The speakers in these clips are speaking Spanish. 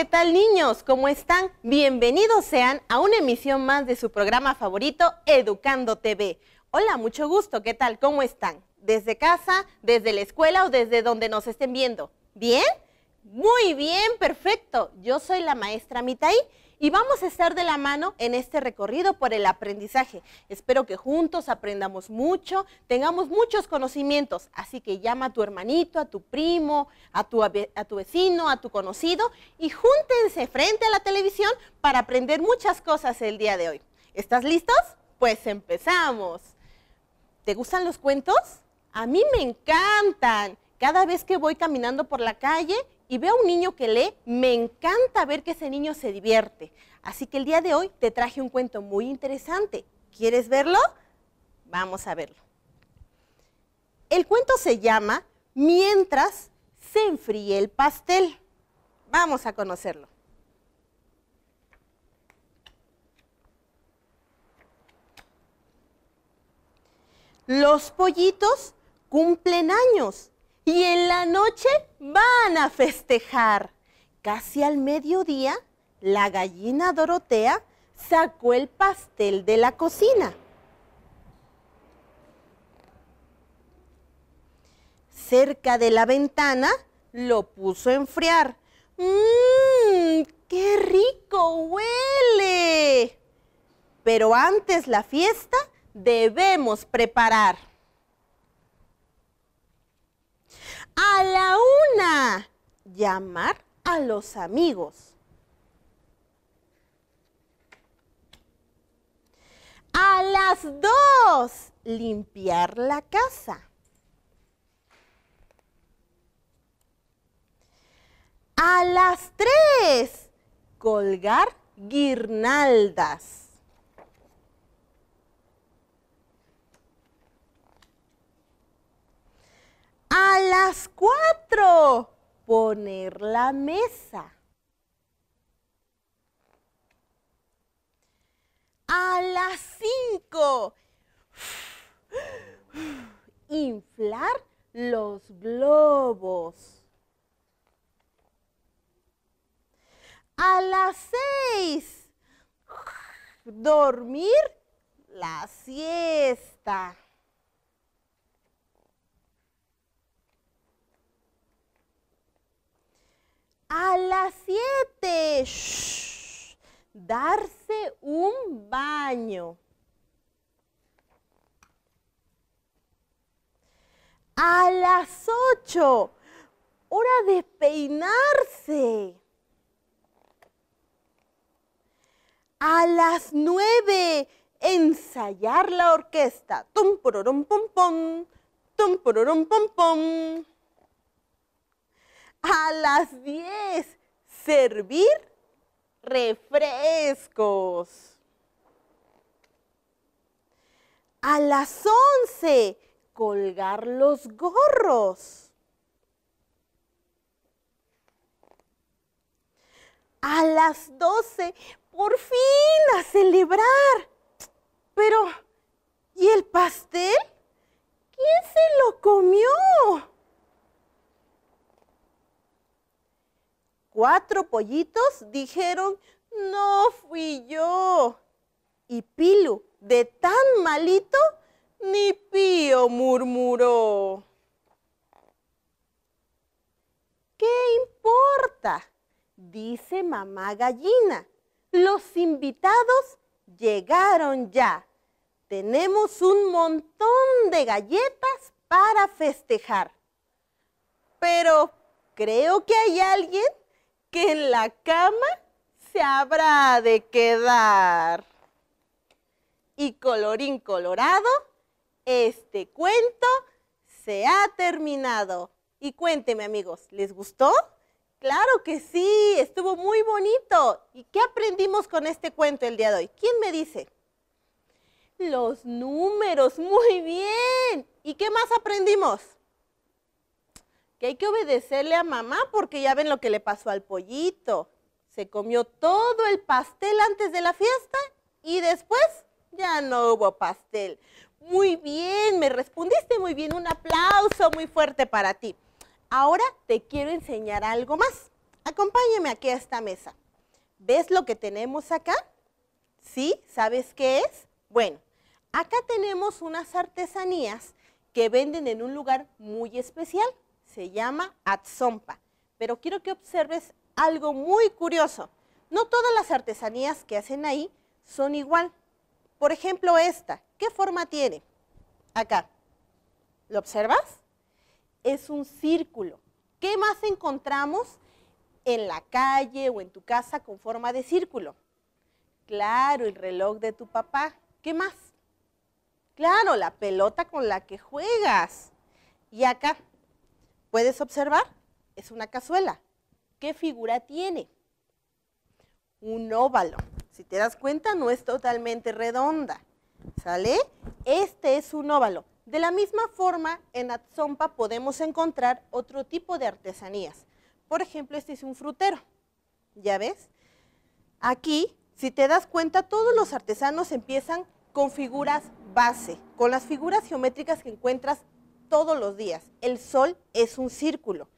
¿qué tal niños? ¿Cómo están? Bienvenidos sean a una emisión más de su programa favorito, Educando TV. Hola, mucho gusto, ¿qué tal? ¿Cómo están? ¿Desde casa, desde la escuela o desde donde nos estén viendo? ¿Bien? Muy bien, perfecto. Yo soy la maestra Mitaí y vamos a estar de la mano en este recorrido por el aprendizaje. Espero que juntos aprendamos mucho, tengamos muchos conocimientos, así que llama a tu hermanito, a tu primo, a tu, a tu vecino, a tu conocido y júntense frente a la televisión para aprender muchas cosas el día de hoy. ¿Estás listos? Pues empezamos. ¿Te gustan los cuentos? A mí me encantan. Cada vez que voy caminando por la calle y veo a un niño que lee, me encanta ver que ese niño se divierte. Así que el día de hoy te traje un cuento muy interesante. ¿Quieres verlo? Vamos a verlo. El cuento se llama Mientras se enfríe el pastel. Vamos a conocerlo. Los pollitos cumplen años y en la noche van a festejar. Casi al mediodía, la gallina Dorotea sacó el pastel de la cocina. Cerca de la ventana lo puso a enfriar. ¡Mmm! ¡Qué rico huele! Pero antes la fiesta debemos preparar. A la una, llamar a los amigos. A las dos, limpiar la casa. A las tres, colgar guirnaldas. A las cuatro, poner la mesa. A las cinco, inflar los globos. A las seis, dormir la siesta. A las 7. Darse un baño. A las 8. Hora de peinarse. A las nueve, ensayar la orquesta. Tum, pororum pom, pom! Tum, pororum pom, pom! A las diez, servir refrescos. A las once, colgar los gorros. A las doce, por fin a celebrar. Pero, ¿y el pastel? ¿Quién se lo comió? cuatro pollitos dijeron, no fui yo. Y Pilu, de tan malito, ni Pío murmuró. ¿Qué importa? Dice mamá gallina. Los invitados llegaron ya. Tenemos un montón de galletas para festejar. Pero creo que hay alguien que en la cama se habrá de quedar. Y colorín colorado, este cuento se ha terminado. Y cuénteme amigos, ¿les gustó? Claro que sí, estuvo muy bonito. ¿Y qué aprendimos con este cuento el día de hoy? ¿Quién me dice? Los números, muy bien. ¿Y qué más aprendimos? que hay que obedecerle a mamá porque ya ven lo que le pasó al pollito. Se comió todo el pastel antes de la fiesta y después ya no hubo pastel. Muy bien, me respondiste muy bien. Un aplauso muy fuerte para ti. Ahora te quiero enseñar algo más. Acompáñame aquí a esta mesa. ¿Ves lo que tenemos acá? ¿Sí? ¿Sabes qué es? Bueno, acá tenemos unas artesanías que venden en un lugar muy especial se llama atzompa. Pero quiero que observes algo muy curioso. No todas las artesanías que hacen ahí son igual. Por ejemplo, esta, ¿qué forma tiene? Acá. ¿Lo observas? Es un círculo. ¿Qué más encontramos en la calle o en tu casa con forma de círculo? Claro, el reloj de tu papá. ¿Qué más? Claro, la pelota con la que juegas. Y acá, puedes observar, es una cazuela. ¿Qué figura tiene? Un óvalo. Si te das cuenta, no es totalmente redonda. ¿Sale? Este es un óvalo. De la misma forma, en Atzompa podemos encontrar otro tipo de artesanías. Por ejemplo, este es un frutero. ¿Ya ves? Aquí, si te das cuenta, todos los artesanos empiezan con figuras base, con las figuras geométricas que encuentras todos los días. El Sol es un círculo.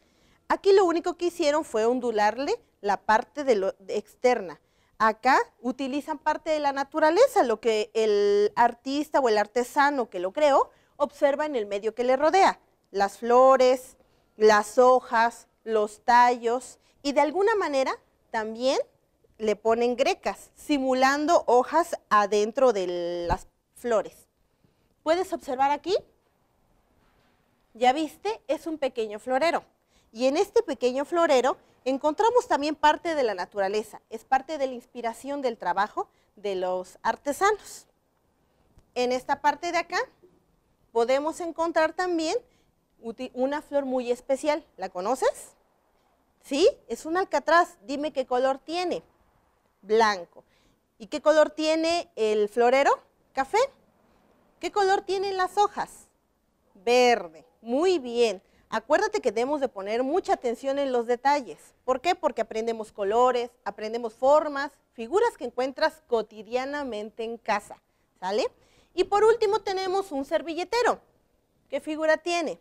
Aquí lo único que hicieron fue ondularle la parte de lo, externa. Acá utilizan parte de la naturaleza, lo que el artista o el artesano que lo creó observa en el medio que le rodea. Las flores, las hojas, los tallos y de alguna manera también le ponen grecas, simulando hojas adentro de las flores. ¿Puedes observar aquí? ya viste, es un pequeño florero. Y en este pequeño florero encontramos también parte de la naturaleza, es parte de la inspiración del trabajo de los artesanos. En esta parte de acá podemos encontrar también una flor muy especial, ¿la conoces? ¿Sí? Es un alcatraz, dime qué color tiene. Blanco. ¿Y qué color tiene el florero? Café. ¿Qué color tienen las hojas? Verde muy bien. Acuérdate que debemos de poner mucha atención en los detalles. ¿Por qué? Porque aprendemos colores, aprendemos formas, figuras que encuentras cotidianamente en casa. ¿Sale? Y por último tenemos un servilletero. ¿Qué figura tiene?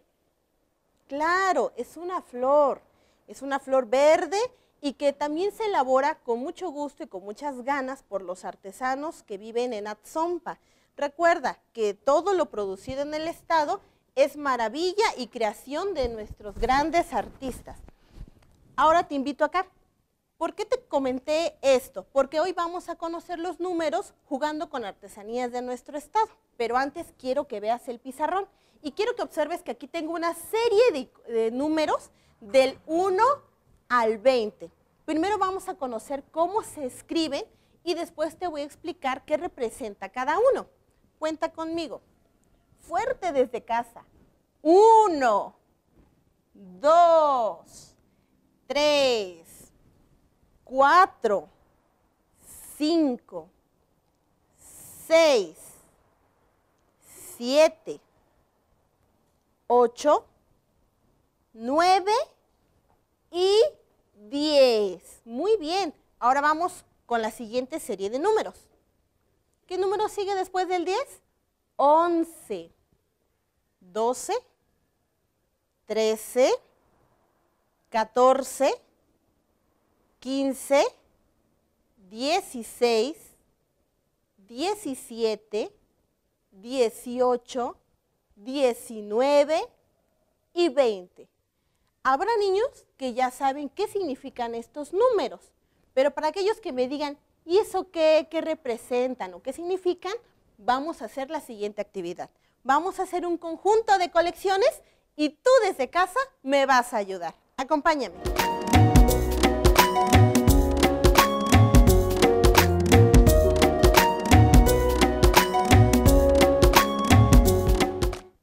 Claro, es una flor. Es una flor verde y que también se elabora con mucho gusto y con muchas ganas por los artesanos que viven en Atzompa. Recuerda que todo lo producido en el estado es maravilla y creación de nuestros grandes artistas. Ahora te invito acá. ¿Por qué te comenté esto? Porque hoy vamos a conocer los números jugando con artesanías de nuestro estado. Pero antes quiero que veas el pizarrón y quiero que observes que aquí tengo una serie de, números del 1 al 20. Primero vamos a conocer cómo se escriben y después te voy a explicar qué representa cada uno. Cuenta conmigo. Fuerte desde casa. 1, 2, 3, 4, 5, 6, 7, 8, 9 y 10. Muy bien. Ahora vamos con la siguiente serie de números. ¿Qué número sigue después del 10? 11, 12, 13, 14, 15, 16, 17, 18, 19 y 20. Habrá niños que ya saben qué significan estos números, pero para aquellos que me digan, ¿y eso qué, qué representan o qué significan? vamos a hacer la siguiente actividad. Vamos a hacer un conjunto de colecciones y tú desde casa me vas a ayudar. Acompáñame.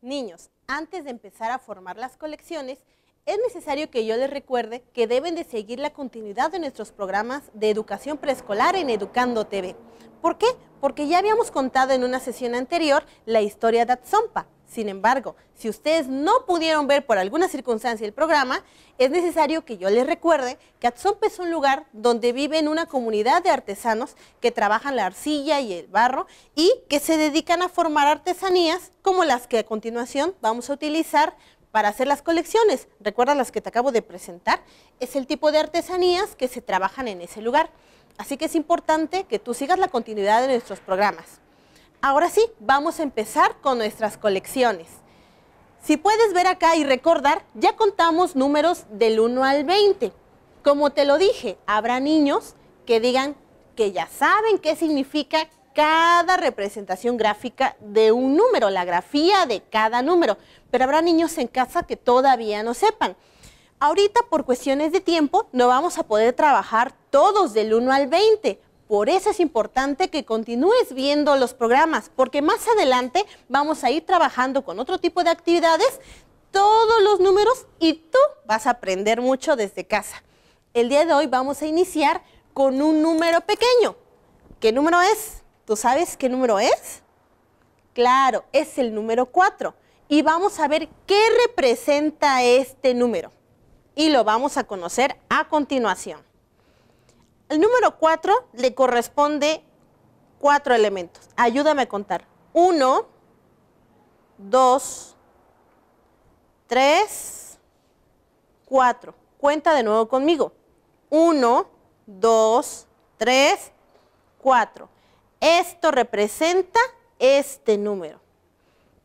Niños, antes de empezar a formar las colecciones, es necesario que yo les recuerde que deben de seguir la continuidad de nuestros programas de educación preescolar en Educando TV. ¿Por qué? porque ya habíamos contado en una sesión anterior la historia de Atzompa. Sin embargo, si ustedes no pudieron ver por alguna circunstancia el programa, es necesario que yo les recuerde que Atzompa es un lugar donde vive una comunidad de artesanos que trabajan la arcilla y el barro y que se dedican a formar artesanías como las que a continuación vamos a utilizar para hacer las colecciones. Recuerda las que te acabo de presentar, es el tipo de artesanías que se trabajan en ese lugar. Así que es importante que tú sigas la continuidad de nuestros programas. Ahora sí, vamos a empezar con nuestras colecciones. Si puedes ver acá y recordar, ya contamos números del 1 al 20. Como te lo dije, habrá niños que digan que ya saben qué significa cada representación gráfica de un número, la grafía de cada número. Pero habrá niños en casa que todavía no sepan. Ahorita, por cuestiones de tiempo, no vamos a poder trabajar todos del 1 al 20. Por eso es importante que continúes viendo los programas, porque más adelante vamos a ir trabajando con otro tipo de actividades, todos los números y tú vas a aprender mucho desde casa. El día de hoy vamos a iniciar con un número pequeño. ¿Qué número es? ¿Tú sabes qué número es? Claro, es el número 4. Y vamos a ver qué representa este número. Y lo vamos a conocer a continuación. El número 4 le corresponde cuatro elementos. Ayúdame a contar. 1, 2, 3, 4. Cuenta de nuevo conmigo. 1, 2, 3, 4. Esto representa este número.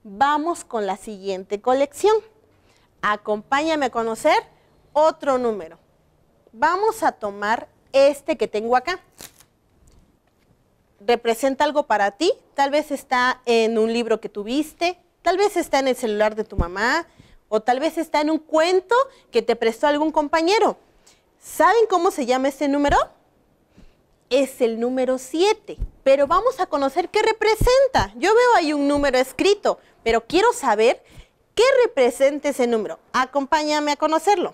Vamos con la siguiente colección. Acompáñame a conocer otro número. Vamos a tomar este que tengo acá. Representa algo para ti, tal vez está en un libro que tuviste, tal vez está en el celular de tu mamá o tal vez está en un cuento que te prestó algún compañero. ¿Saben cómo se llama este número? Es el número 7, pero vamos a conocer qué representa. Yo veo ahí un número escrito, pero quiero saber qué representa ese número. Acompáñame a conocerlo.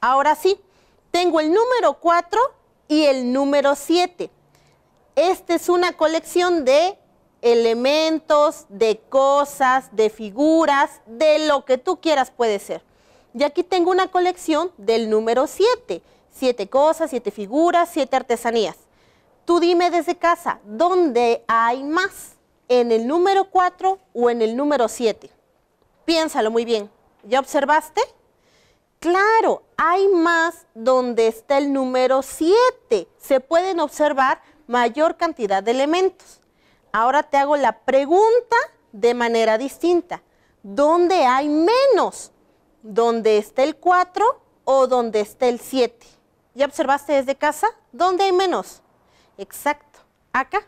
Ahora sí, tengo el número 4 y el número 7. Esta es una colección de elementos, de cosas, de figuras, de lo que tú quieras puede ser. Y aquí tengo una colección del número 7. Siete cosas, siete figuras, siete artesanías. Tú dime desde casa, ¿dónde hay más? ¿En el número 4 o en el número 7? Piénsalo muy bien. ¿Ya observaste? Claro, hay más donde está el número 7. Se pueden observar mayor cantidad de elementos. Ahora te hago la pregunta de manera distinta. ¿Dónde hay menos? ¿Dónde está el 4 o dónde está el 7? ¿Ya observaste desde casa? ¿Dónde hay menos? Exacto, acá.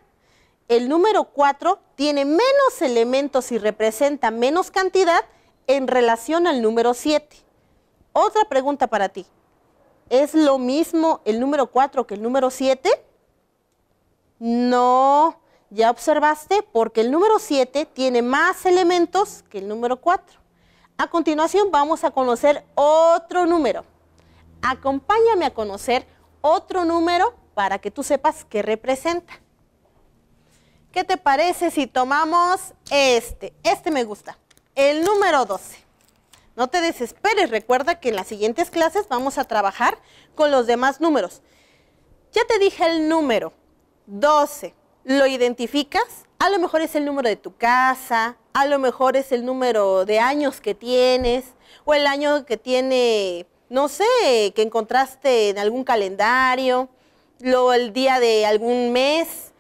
El número 4 tiene menos elementos y representa menos cantidad en relación al número 7. Otra pregunta para ti. ¿Es lo mismo el número 4 que el número 7? No, ya observaste, porque el número 7 tiene más elementos que el número 4. A continuación vamos a conocer otro número. Acompáñame a conocer otro número para que tú sepas qué representa. ¿Qué te parece si tomamos este? Este me gusta, el número 12. No te desesperes, recuerda que en las siguientes clases vamos a trabajar con los demás números. Ya te dije el número, 12. ¿Lo identificas? A lo mejor es el número de tu casa, a lo mejor es el número de años que tienes, o el año que tiene, no sé, que encontraste en algún calendario, o el día de algún mes.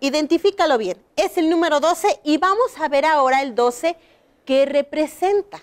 Identifícalo bien. Es el número 12 y vamos a ver ahora el 12 que representa.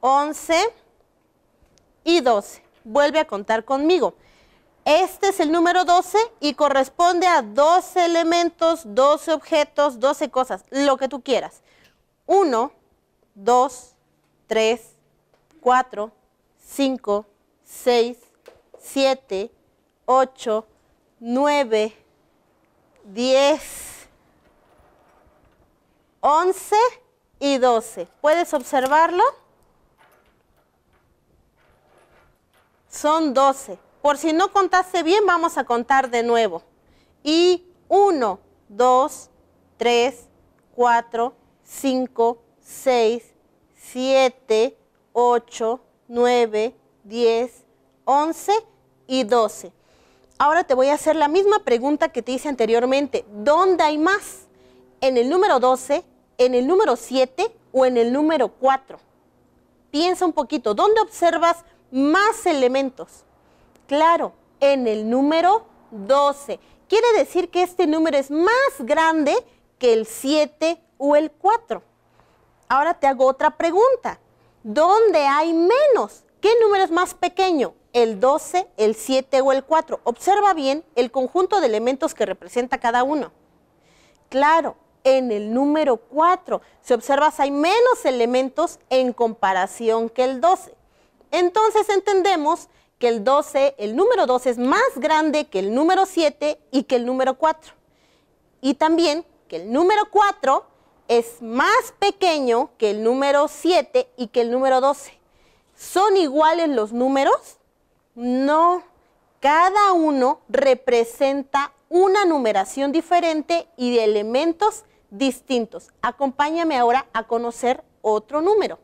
11 y 12. Vuelve a contar conmigo. Este es el número 12 y corresponde a 12 elementos, 12 objetos, 12 cosas, lo que tú quieras. 1, 2, 3, 4, 5, 6, 7, 8, 9, 10, 11 y 12. ¿Puedes observarlo? son 12. Por si no contaste bien, vamos a contar de nuevo. Y 1, 2, 3, 4, 5, 6, 7, 8, 9, 10, 11 y 12. Ahora te voy a hacer la misma pregunta que te hice anteriormente. ¿Dónde hay más? ¿En el número 12, en el número 7 o en el número 4? Piensa un poquito, ¿dónde observas más elementos. Claro, en el número 12. Quiere decir que este número es más grande que el 7 o el 4. Ahora te hago otra pregunta. ¿Dónde hay menos? ¿Qué número es más pequeño? ¿El 12, el 7 o el 4? Observa bien el conjunto de elementos que representa cada uno. Claro, en el número 4. Si observas, hay menos elementos en comparación que el 12 entonces entendemos que el 12, el número 12 es más grande que el número 7 y que el número 4. Y también que el número 4 es más pequeño que el número 7 y que el número 12. ¿Son iguales los números? No. Cada uno representa una numeración diferente y de elementos distintos. Acompáñame ahora a conocer otro número.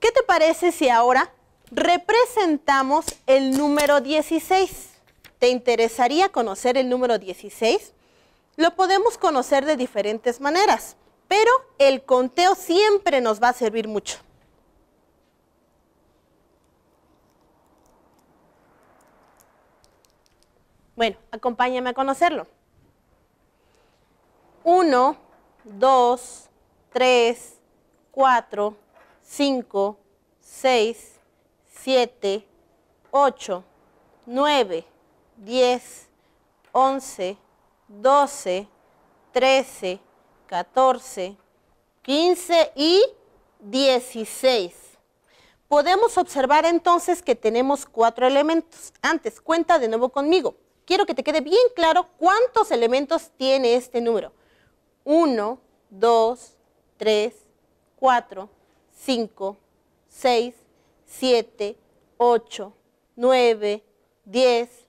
¿Qué te parece si ahora representamos el número 16? ¿Te interesaría conocer el número 16? Lo podemos conocer de diferentes maneras, pero el conteo siempre nos va a servir mucho. Bueno, acompáñame a conocerlo. Uno, dos, tres, cuatro... 5, 6, 7, 8, 9, 10, 11, 12, 13, 14, 15 y 16. Podemos observar entonces que tenemos cuatro elementos. Antes, cuenta de nuevo conmigo. Quiero que te quede bien claro cuántos elementos tiene este número. 1, 2, 3, 4, 5, 6, 7, 8, 9, 10,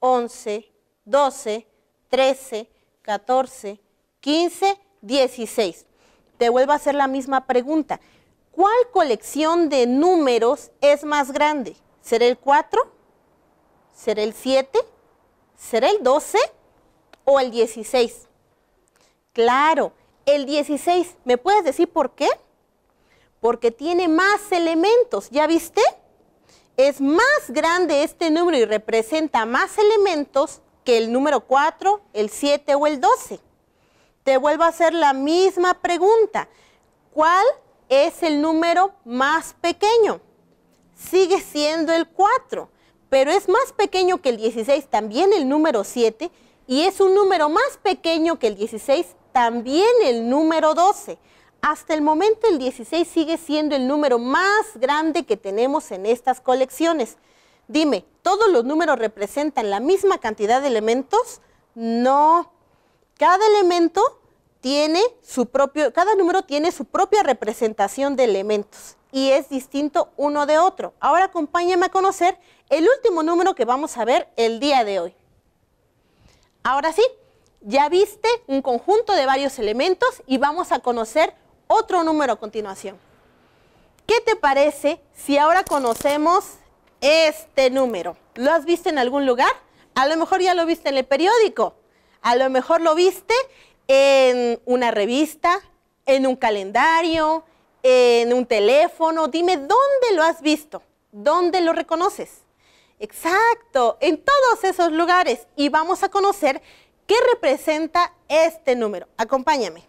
11, 12, 13, 14, 15, 16. Te vuelvo a hacer la misma pregunta. ¿Cuál colección de números es más grande? ¿Será el 4? ¿Será el 7? ¿Será el 12? ¿O el 16? Claro, el 16. ¿Me puedes decir por qué? porque tiene más elementos. ¿Ya viste? Es más grande este número y representa más elementos que el número 4, el 7 o el 12. Te vuelvo a hacer la misma pregunta. ¿Cuál es el número más pequeño? Sigue siendo el 4, pero es más pequeño que el 16, también el número 7, y es un número más pequeño que el 16, también el número 12. Hasta el momento el 16 sigue siendo el número más grande que tenemos en estas colecciones. Dime, ¿todos los números representan la misma cantidad de elementos? No. Cada elemento tiene su propio, cada número tiene su propia representación de elementos y es distinto uno de otro. Ahora acompáñame a conocer el último número que vamos a ver el día de hoy. Ahora sí, ya viste un conjunto de varios elementos y vamos a conocer otro número a continuación. ¿Qué te parece si ahora conocemos este número? ¿Lo has visto en algún lugar? A lo mejor ya lo viste en el periódico, a lo mejor lo viste en una revista, en un calendario, en un teléfono. Dime, ¿dónde lo has visto? ¿Dónde lo reconoces? Exacto, en todos esos lugares. Y vamos a conocer qué representa este número. Acompáñame.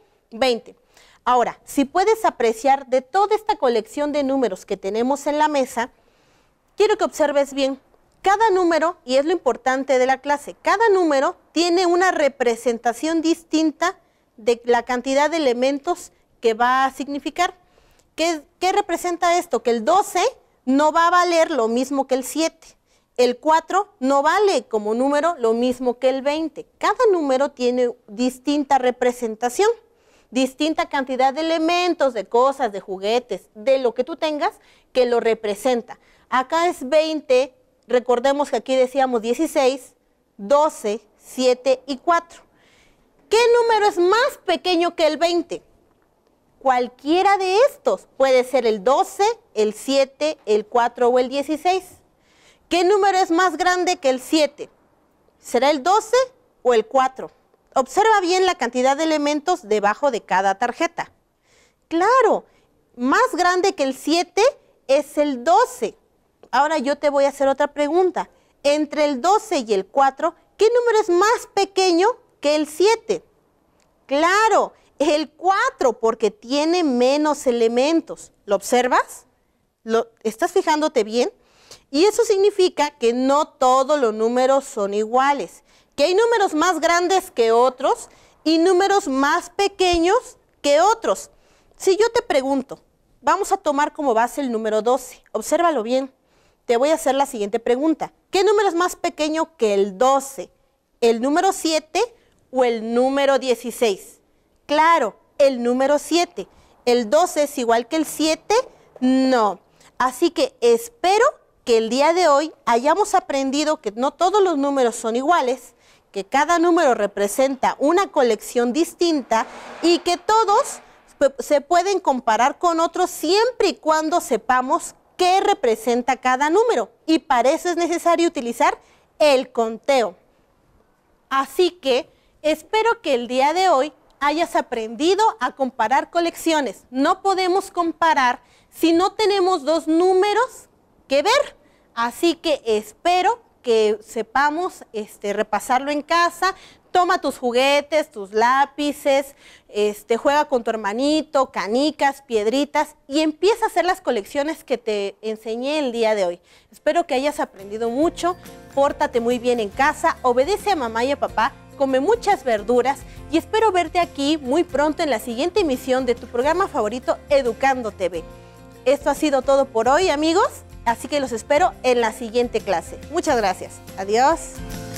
20. Ahora, si puedes apreciar de toda esta colección de números que tenemos en la mesa, quiero que observes bien. Cada número, y es lo importante de la clase, cada número tiene una representación distinta de la cantidad de elementos que va a significar. ¿Qué, ¿Qué, representa esto? Que el 12 no va a valer lo mismo que el 7. El 4 no vale como número lo mismo que el 20. Cada número tiene distinta representación distinta cantidad de elementos, de cosas, de juguetes, de lo que tú tengas que lo representa. Acá es 20, recordemos que aquí decíamos 16, 12, 7 y 4. ¿Qué número es más pequeño que el 20? Cualquiera de estos. Puede ser el 12, el 7, el 4 o el 16. ¿Qué número es más grande que el 7? ¿Será el 12 o el 4? observa bien la cantidad de elementos debajo de cada tarjeta. Claro, más grande que el 7 es el 12. Ahora yo te voy a hacer otra pregunta. Entre el 12 y el 4, ¿qué número es más pequeño que el 7? Claro, el 4 porque tiene menos elementos. ¿Lo observas? ¿Estás fijándote bien? Y eso significa que no todos los números son iguales. Y hay números más grandes que otros y números más pequeños que otros. Si yo te pregunto, vamos a tomar como base el número 12, obsérvalo bien. Te voy a hacer la siguiente pregunta. ¿Qué número es más pequeño que el 12? ¿El número 7 o el número 16? Claro, el número 7. ¿El 12 es igual que el 7? No. Así que espero que el día de hoy hayamos aprendido que no todos los números son iguales, que cada número representa una colección distinta y que todos se pueden comparar con otros siempre y cuando sepamos qué representa cada número. Y para eso es necesario utilizar el conteo. Así que espero que el día de hoy hayas aprendido a comparar colecciones. No podemos comparar si no tenemos dos números que ver. Así que espero que sepamos este, repasarlo en casa. Toma tus juguetes, tus lápices, este, juega con tu hermanito, canicas, piedritas y empieza a hacer las colecciones que te enseñé el día de hoy. Espero que hayas aprendido mucho, pórtate muy bien en casa, obedece a mamá y a papá, come muchas verduras y espero verte aquí muy pronto en la siguiente emisión de tu programa favorito Educando TV. Esto ha sido todo por hoy amigos. Así que los espero en la siguiente clase. Muchas gracias. Adiós.